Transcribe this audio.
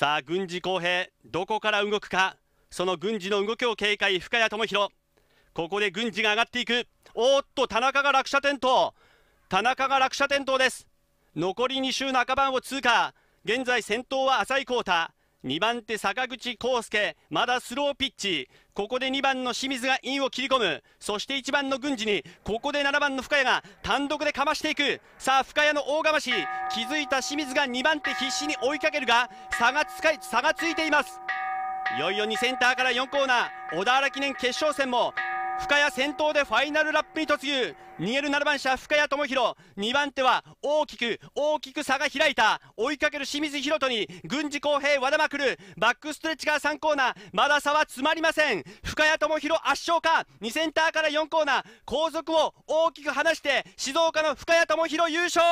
さあ軍事公平どこから動くかその軍事の動きを警戒深谷智弘ここで軍事が上がっていくおっと田中が落車転倒田中が落車転倒です残り2周半ばを通過現在先頭は浅井浩太2番手坂口康介まだスローピッチここで2番の清水がインを切り込むそして1番の郡司にここで7番の深谷が単独でかましていくさあ深谷の大釜し気づいた清水が2番手必死に追いかけるが差がつか差がついていますいよいよ2センターから4コーナー小田原記念決勝戦も深谷先頭でファイナルラップに突入逃げる7番車深谷智弘2番手は大きく大きく差が開いた追いかける清水宏斗に軍事公平和田まくるバックストレッチが3コーナーまだ差は詰まりません深谷智弘圧勝か2センターから4コーナー後続を大きく離して静岡の深谷智弘優勝